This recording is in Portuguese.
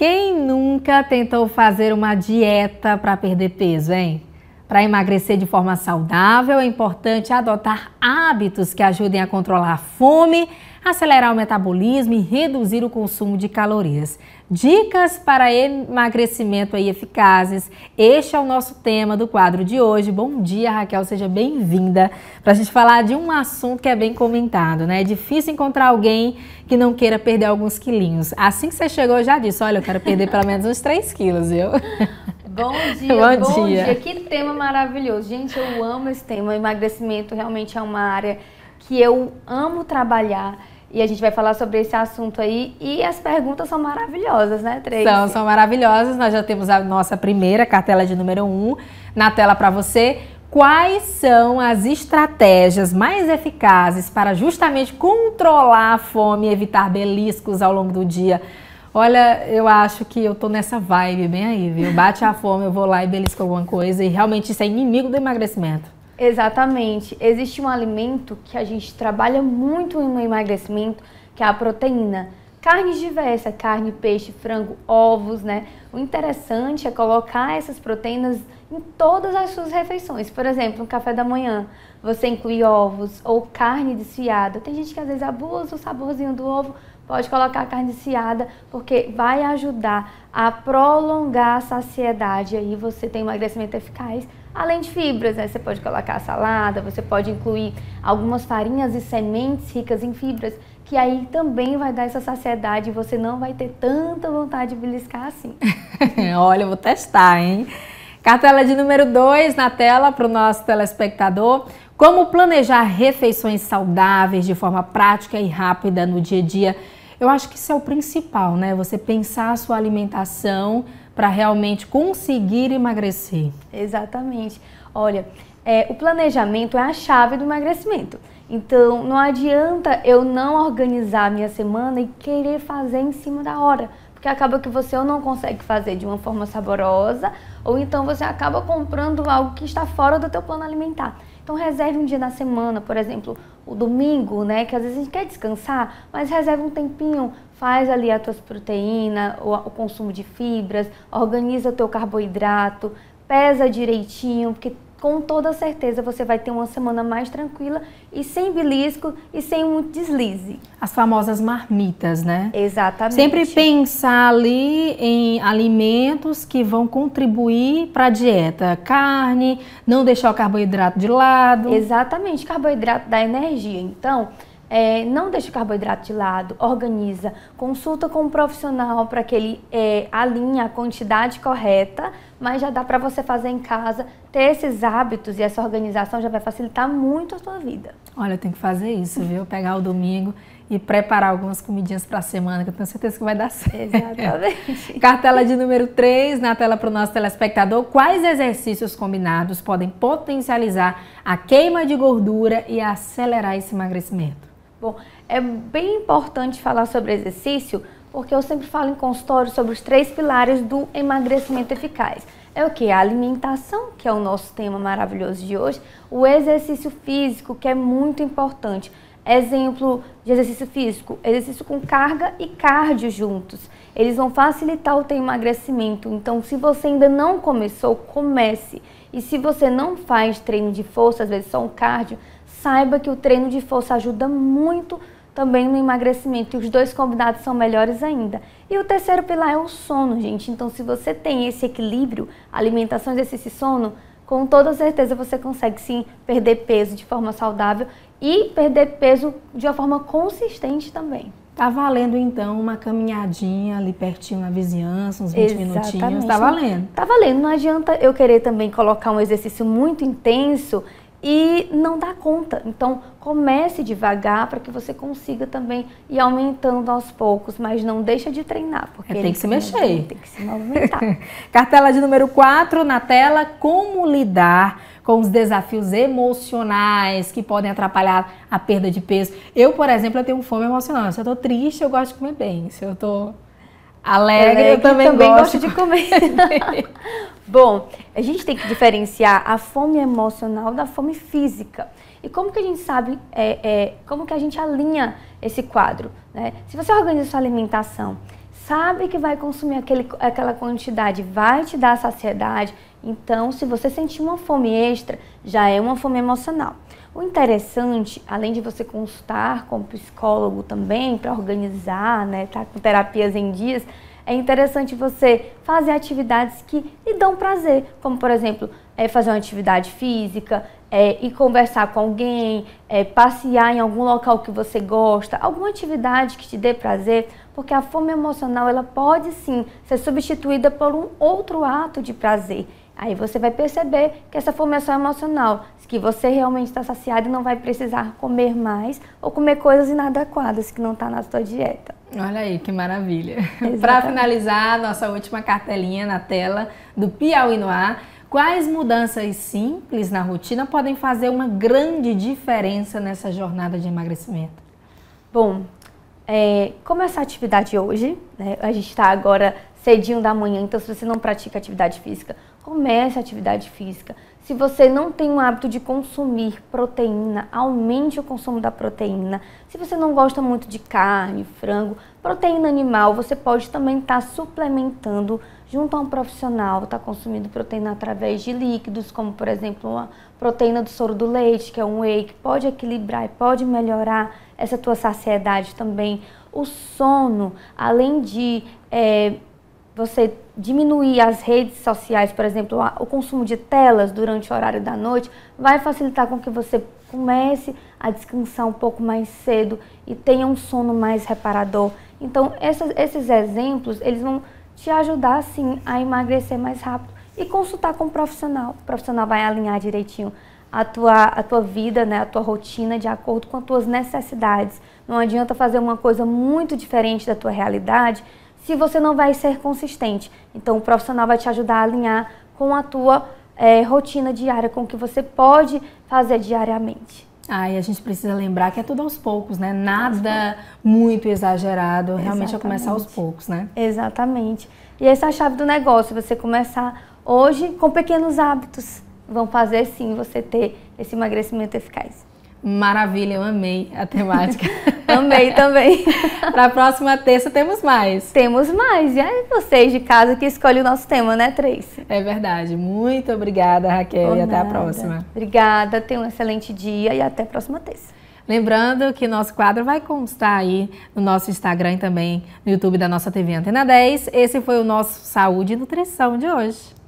Quem nunca tentou fazer uma dieta para perder peso, hein? Para emagrecer de forma saudável, é importante adotar hábitos que ajudem a controlar a fome, acelerar o metabolismo e reduzir o consumo de calorias. Dicas para emagrecimento aí eficazes. Este é o nosso tema do quadro de hoje. Bom dia, Raquel, seja bem-vinda para a gente falar de um assunto que é bem comentado, né? É difícil encontrar alguém que não queira perder alguns quilinhos. Assim que você chegou, eu já disse: olha, eu quero perder pelo menos uns 3 quilos, viu? Bom dia, bom, bom dia. dia. Que tema maravilhoso. Gente, eu amo esse tema. Emagrecimento realmente é uma área que eu amo trabalhar. E a gente vai falar sobre esse assunto aí. E as perguntas são maravilhosas, né, Três? São, são maravilhosas. Nós já temos a nossa primeira cartela de número 1 um, na tela para você. Quais são as estratégias mais eficazes para justamente controlar a fome e evitar beliscos ao longo do dia? Olha, eu acho que eu tô nessa vibe bem aí, viu? Bate a fome, eu vou lá e belisco alguma coisa. E realmente isso é inimigo do emagrecimento. Exatamente. Existe um alimento que a gente trabalha muito no emagrecimento, que é a proteína. Carnes diversas, carne, peixe, frango, ovos, né? O interessante é colocar essas proteínas em todas as suas refeições. Por exemplo, no café da manhã, você inclui ovos ou carne desfiada. Tem gente que às vezes abusa o saborzinho do ovo, pode colocar carne desfiada, porque vai ajudar a prolongar a saciedade. Aí você tem um emagrecimento eficaz Além de fibras, né? você pode colocar salada, você pode incluir algumas farinhas e sementes ricas em fibras, que aí também vai dar essa saciedade e você não vai ter tanta vontade de beliscar assim. Olha, eu vou testar, hein? Cartela de número 2 na tela para o nosso telespectador. Como planejar refeições saudáveis de forma prática e rápida no dia a dia? Eu acho que isso é o principal, né? Você pensar a sua alimentação para realmente conseguir emagrecer? Exatamente. Olha, é, o planejamento é a chave do emagrecimento. Então, não adianta eu não organizar a minha semana e querer fazer em cima da hora, porque acaba que você ou não consegue fazer de uma forma saborosa, ou então você acaba comprando algo que está fora do teu plano alimentar. Então, reserve um dia na semana, por exemplo, o domingo, né? Que às vezes a gente quer descansar, mas reserva um tempinho, faz ali as tuas proteínas, o, o consumo de fibras, organiza o teu carboidrato, pesa direitinho, porque com toda certeza você vai ter uma semana mais tranquila e sem belisco e sem muito deslize. As famosas marmitas, né? Exatamente. Sempre pensar ali em alimentos que vão contribuir para a dieta. Carne, não deixar o carboidrato de lado. Exatamente, carboidrato dá energia. Então, é, não deixa o carboidrato de lado, organiza, consulta com um profissional para que ele é, alinhe a quantidade correta mas já dá para você fazer em casa. Ter esses hábitos e essa organização já vai facilitar muito a sua vida. Olha, tem que fazer isso, viu? Pegar o domingo e preparar algumas comidinhas para a semana, que eu tenho certeza que vai dar certo. Exatamente. Cartela de número 3 na tela para o nosso telespectador. Quais exercícios combinados podem potencializar a queima de gordura e acelerar esse emagrecimento? Bom, é bem importante falar sobre exercício porque eu sempre falo em consultório sobre os três pilares do emagrecimento eficaz. É o que? A alimentação, que é o nosso tema maravilhoso de hoje, o exercício físico, que é muito importante. Exemplo de exercício físico, exercício com carga e cardio juntos. Eles vão facilitar o teu emagrecimento. Então, se você ainda não começou, comece. E se você não faz treino de força, às vezes só um cardio, saiba que o treino de força ajuda muito também no emagrecimento. E os dois combinados são melhores ainda. E o terceiro pilar é o sono, gente. Então, se você tem esse equilíbrio, alimentação, exercício e sono, com toda certeza você consegue sim perder peso de forma saudável e perder peso de uma forma consistente também. Tá valendo então uma caminhadinha ali pertinho na vizinhança, uns 20 Exatamente. minutinhos. Tá valendo. Tá valendo. Não adianta eu querer também colocar um exercício muito intenso e não dá conta. Então, comece devagar para que você consiga também ir aumentando aos poucos, mas não deixa de treinar. Porque tem que se mexer. Tem que se movimentar. Cartela de número 4 na tela, como lidar com os desafios emocionais que podem atrapalhar a perda de peso. Eu, por exemplo, eu tenho fome emocional. Se eu estou triste, eu gosto de comer bem. Se eu estou... Tô Alegre, eu também, também gosto. gosto de comer. Bom, a gente tem que diferenciar a fome emocional da fome física. E como que a gente sabe, é, é, como que a gente alinha esse quadro? Né? Se você organiza sua alimentação sabe que vai consumir aquele, aquela quantidade, vai te dar saciedade. Então, se você sentir uma fome extra, já é uma fome emocional. O interessante, além de você consultar com o psicólogo também para organizar, né, tá com terapias em dias, é interessante você fazer atividades que lhe dão prazer, como por exemplo, é fazer uma atividade física, é, ir conversar com alguém, é, passear em algum local que você gosta, alguma atividade que te dê prazer, porque a fome emocional ela pode sim ser substituída por um outro ato de prazer. Aí você vai perceber que essa fome é só emocional, que você realmente está saciado e não vai precisar comer mais ou comer coisas inadequadas que não está na sua dieta. Olha aí, que maravilha. Para finalizar, nossa última cartelinha na tela do Piauí no Ar, Quais mudanças simples na rotina podem fazer uma grande diferença nessa jornada de emagrecimento? Bom, é, começar a atividade hoje, né? a gente está agora cedinho da manhã. Então, se você não pratica atividade física, comece a atividade física. Se você não tem um hábito de consumir proteína, aumente o consumo da proteína. Se você não gosta muito de carne, frango, proteína animal, você pode também estar tá suplementando junto a um profissional, está consumindo proteína através de líquidos, como por exemplo uma proteína do soro do leite, que é um whey, que pode equilibrar e pode melhorar essa tua saciedade também. O sono, além de é, você diminuir as redes sociais, por exemplo, o consumo de telas durante o horário da noite, vai facilitar com que você comece a descansar um pouco mais cedo e tenha um sono mais reparador. Então, essas, esses exemplos, eles vão te ajudar, sim, a emagrecer mais rápido e consultar com o profissional. O profissional vai alinhar direitinho a tua, a tua vida, né, a tua rotina de acordo com as tuas necessidades. Não adianta fazer uma coisa muito diferente da tua realidade, se você não vai ser consistente. Então, o profissional vai te ajudar a alinhar com a tua é, rotina diária, com o que você pode fazer diariamente. Ah, e a gente precisa lembrar que é tudo aos poucos, né? Nada muito exagerado, realmente é começar aos poucos, né? Exatamente. E essa é a chave do negócio, você começar hoje com pequenos hábitos. Vão fazer sim você ter esse emagrecimento eficaz. Maravilha, eu amei a temática. amei também. Para a próxima terça temos mais. Temos mais. E aí vocês de casa que escolhem o nosso tema, né, Três? É verdade. Muito obrigada, Raquel. Por e nada. até a próxima. Obrigada, tenha um excelente dia e até a próxima terça. Lembrando que nosso quadro vai constar aí no nosso Instagram e também no YouTube da nossa TV Antena 10. Esse foi o nosso Saúde e Nutrição de hoje.